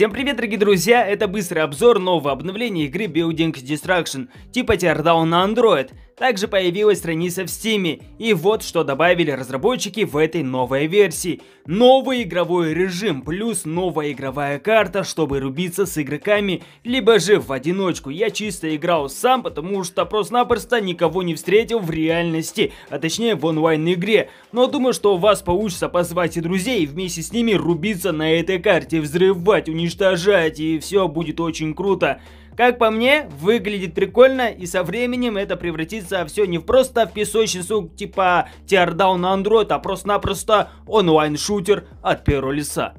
Всем привет, дорогие друзья! Это быстрый обзор нового обновления игры Building Destruction типа Teardown на Android. Также появилась страница в Steam, и вот что добавили разработчики в этой новой версии. Новый игровой режим, плюс новая игровая карта, чтобы рубиться с игроками, либо же в одиночку. Я чисто играл сам, потому что просто-напросто никого не встретил в реальности, а точнее в онлайн-игре. Но думаю, что у вас получится позвать и друзей, и вместе с ними рубиться на этой карте, взрывать, уничтожать, и все будет очень круто. Как по мне, выглядит прикольно, и со временем это превратится все не просто в песочницу типа Teardown на Android, а просто-напросто онлайн-шутер от первого лица.